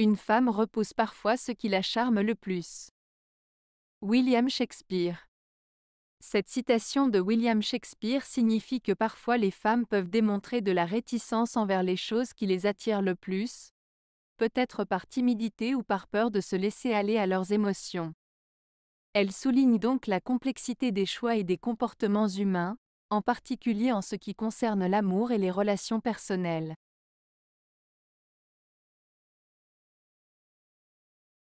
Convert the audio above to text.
Une femme repousse parfois ce qui la charme le plus. William Shakespeare Cette citation de William Shakespeare signifie que parfois les femmes peuvent démontrer de la réticence envers les choses qui les attirent le plus, peut-être par timidité ou par peur de se laisser aller à leurs émotions. Elle souligne donc la complexité des choix et des comportements humains, en particulier en ce qui concerne l'amour et les relations personnelles.